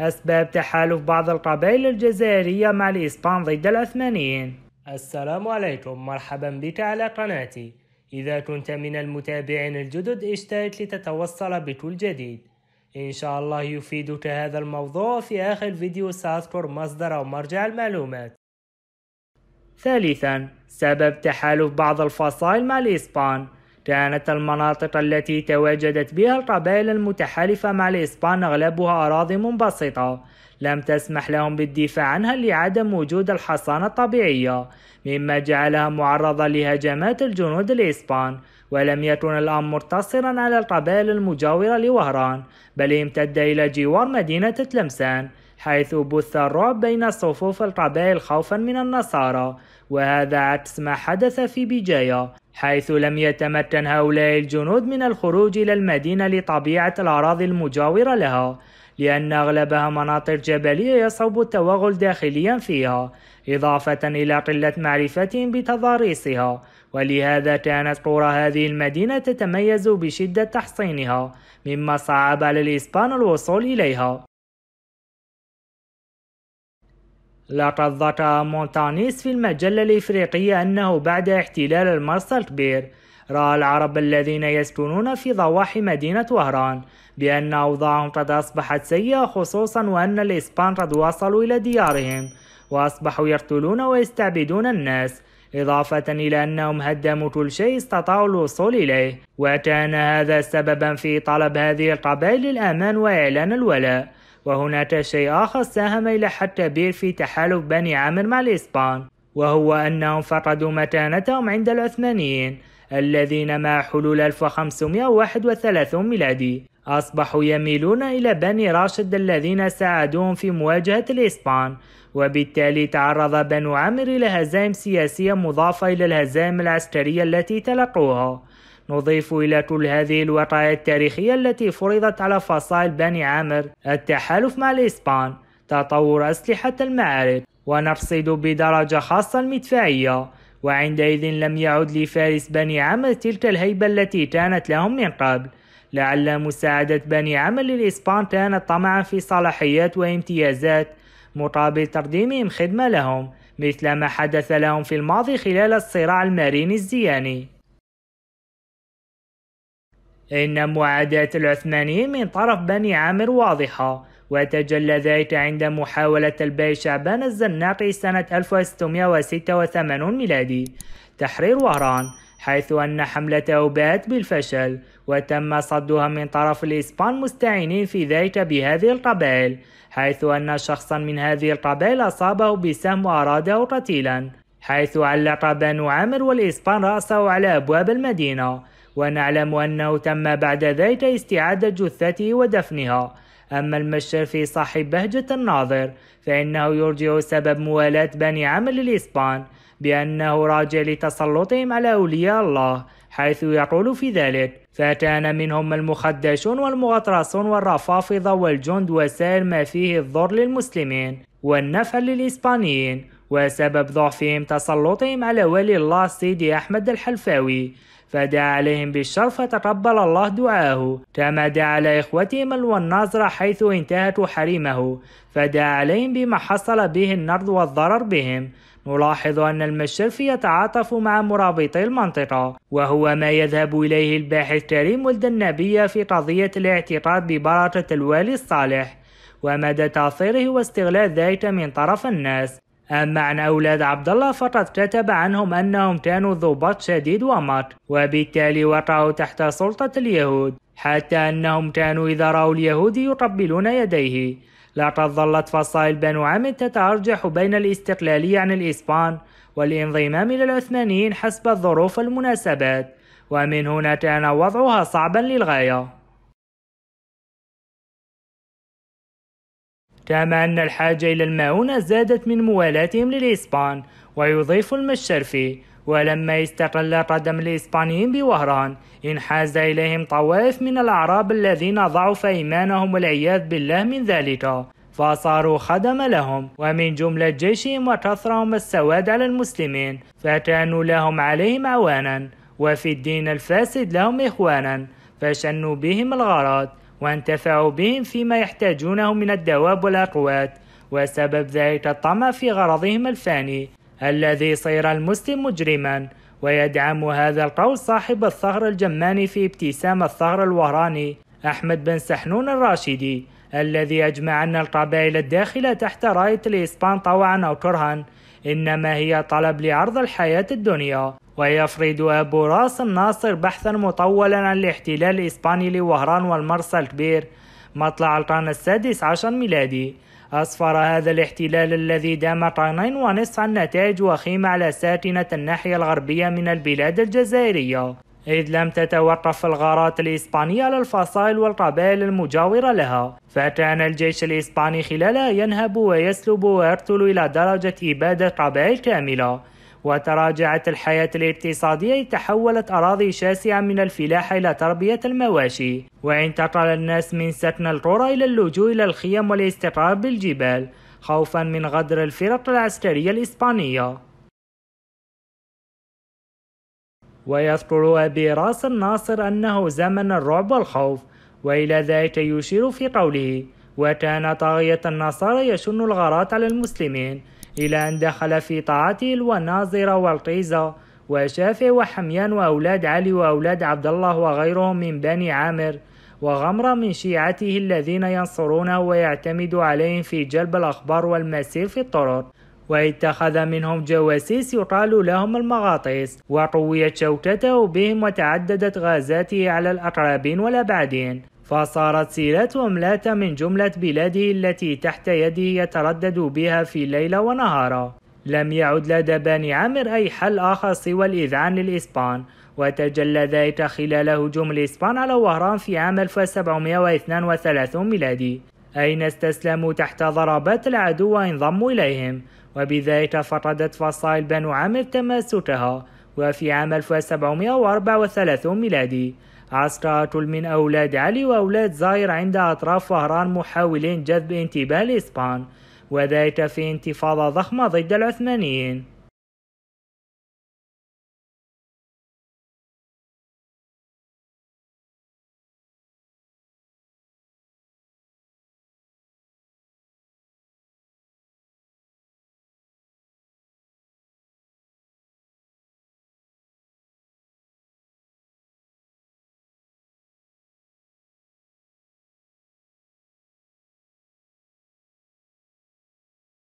أسباب تحالف بعض القبائل الجزائرية مع الإسبان ضد العثمانيين السلام عليكم مرحبا بك على قناتي إذا كنت من المتابعين الجدد اشترك لتتوصل بكل جديد إن شاء الله يفيدك هذا الموضوع في آخر الفيديو سأذكر مصدر أو مرجع المعلومات ثالثا سبب تحالف بعض الفصائل مع الإسبان كانت المناطق التي تواجدت بها القبائل المتحالفة مع الإسبان أغلبها أراضي منبسطة لم تسمح لهم بالدفاع عنها لعدم وجود الحصانة الطبيعية مما جعلها معرضة لهجمات الجنود الإسبان ولم يكن الأمر مقتصرا على القبائل المجاورة لوهران بل امتد إلى جوار مدينة تلمسان حيث بث الرعب بين صفوف القبائل خوفا من النصارى وهذا عكس ما حدث في بجاية حيث لم يتمكن هؤلاء الجنود من الخروج إلى المدينة لطبيعة الأراضي المجاورة لها لأن أغلبها مناطق جبلية يصعب التوغل داخليا فيها إضافة إلى قلة معرفتهم بتضاريسها ولهذا كانت قرى هذه المدينة تتميز بشدة تحصينها مما صعب على الإسبان الوصول إليها لقد ذكر مونتانيس في المجلة الإفريقية أنه بعد احتلال المرسى الكبير رأى العرب الذين يسكنون في ضواحي مدينة وهران بأن أوضاعهم قد أصبحت سيئة خصوصا وأن الإسبان قد وصلوا إلى ديارهم وأصبحوا يقتلون ويستعبدون الناس إضافة إلى أنهم هدموا كل شيء استطاعوا الوصول إليه وكان هذا سببا في طلب هذه القبائل الأمان وإعلان الولاء وهناك شيء آخر ساهم إلى حد كبير في تحالف بني عامر مع الإسبان وهو أنهم فقدوا متانتهم عند العثمانيين الذين مع حلول 1531 ميلادي أصبحوا يميلون إلى بني راشد الذين ساعدوهم في مواجهة الإسبان وبالتالي تعرض بنو عامر إلى هزائم سياسية مضافة إلى الهزائم العسكرية التي تلقوها نضيف إلى كل هذه الوقائع التاريخية التي فرضت على فصائل بني عامر التحالف مع الإسبان تطور أسلحة المعارك ونقصد بدرجة خاصة المدفعية وعندئذ لم يعد لفارس بني عامر تلك الهيبة التي كانت لهم من قبل لعل مساعدة بني عامر للإسبان كانت طمعا في صلاحيات وامتيازات مقابل تقديمهم خدمة لهم مثل ما حدث لهم في الماضي خلال الصراع الماريني الزياني إن معاداة العثمانيين من طرف بني عامر واضحة وتجلى ذلك عند محاولة البي شعبان الزناقي سنة 1686 ميلادي تحرير وهران حيث أن حملته باءت بالفشل وتم صدها من طرف الإسبان مستعينين في ذلك بهذه القبائل حيث أن شخصا من هذه القبائل أصابه بسهم وأراده قتيلا حيث علق بنو عامر والإسبان رأسه على أبواب المدينة ونعلم أنه تم بعد ذلك استعادة جثته ودفنها أما المشر في صاحب بهجة الناظر فإنه يرجع سبب موالاة بني عمل الإسبان بأنه راجع لتسلطهم على أولياء الله حيث يقول في ذلك فكان منهم المخدشون والمغطرسون والرفافضة والجند وسائر ما فيه الضر للمسلمين والنفع للإسبانيين وسبب ضعفهم تسلطهم على ولي الله سيدي أحمد الحلفاوي فدعا عليهم بالشر فتقبل الله دعاه كما دعا على إخوتهم الوناظرة حيث انتهت حريمه فدعا عليهم بما حصل به النرد والضرر بهم نلاحظ أن المشرف يتعاطف مع مرابطي المنطقة وهو ما يذهب إليه الباحث كريم ولد النبي في قضية الاعتقاد ببركة الوالي الصالح ومدى تأثيره واستغلال ذلك من طرف الناس أما عن أولاد عبد الله فقد كتب عنهم أنهم كانوا ذو بط شديد ومط وبالتالي وقعوا تحت سلطة اليهود حتى أنهم كانوا إذا رأوا اليهود يقبلون يديه لقد ظلت فصائل بنو عم تتأرجح بين الاستقلالية عن الإسبان والانضمام للعثمانيين حسب الظروف والمناسبات ومن هنا كان وضعها صعبا للغاية كما أن الحاجة إلى المعونة زادت من موالاتهم للإسبان ويضيف المشرفي ولما استقل قدم الإسبانيين بوهران انحاز إليهم طوائف من الأعراب الذين ضعف إيمانهم والعياذ بالله من ذلك فصاروا خدم لهم ومن جملة جيشهم وكثرهم السواد على المسلمين فكانوا لهم عليهم عوانا وفي الدين الفاسد لهم إخوانا فشنوا بهم الغارات وانتفعوا بهم فيما يحتاجونه من الدواب والأقوات وسبب ذلك الطمع في غرضهم الفاني الذي صير المسلم مجرما ويدعم هذا القول صاحب الثغر الجماني في ابتسام الثغر الوهراني أحمد بن سحنون الراشدي الذي أجمع أن القبائل الداخلة تحت راية الإسبان طوعا أو كرها إنما هي طلب لعرض الحياة الدنيا ويفرض أبو راس الناصر بحثا مطولا عن الاحتلال الإسباني لوهران والمرسى الكبير مطلع القرن السادس عشر ميلادي أسفر هذا الاحتلال الذي دام قرنين ونصف النتائج وخيمة على ساكنة الناحية الغربية من البلاد الجزائرية إذ لم تتوقف الغارات الإسبانية على الفصائل والقبائل المجاورة لها فكان الجيش الإسباني خلالها ينهب ويسلب ويقتل إلى درجة إبادة قبائل كاملة وتراجعت الحياة الاقتصادية تحولت أراضي شاسعة من الفلاحة إلى تربية المواشي وانتقل الناس من سكن القرى إلى اللجوء إلى الخيم والاستقرار بالجبال خوفا من غدر الفرق العسكرية الإسبانية ويذكر أبي راس الناصر أنه زمن الرعب والخوف وإلى ذلك يشير في قوله وكان طاغية النصارى يشن الغارات على المسلمين إلى أن دخل في طاعته الوناظر والقيزة وشافع وحميان وأولاد علي وأولاد عبد الله وغيرهم من بني عامر وغمر من شيعته الذين ينصرونه ويعتمد عليهم في جلب الأخبار والمسير في الطرق واتخذ منهم جواسيس يقال لهم المغاطيس وقويت شوكته بهم وتعددت غازاته على الأقربين والأبعدين فصارت سيرتهم لات من جملة بلاده التي تحت يده يتردد بها في ليل ونهارة لم يعد لدى بني عامر أي حل آخر سوى الإذعان للإسبان وتجلى ذلك خلال هجوم الإسبان على وهران في عام 1732 ميلادي أين استسلموا تحت ضربات العدو وانضموا إليهم وبذلك فقدت فصائل بنو عامر تماسكها وفي عام 1734 ميلادي عسكرة من أولاد علي وأولاد زاير عند أطراف وهران محاولين جذب انتباه الإسبان وذلك في انتفاضة ضخمة ضد العثمانيين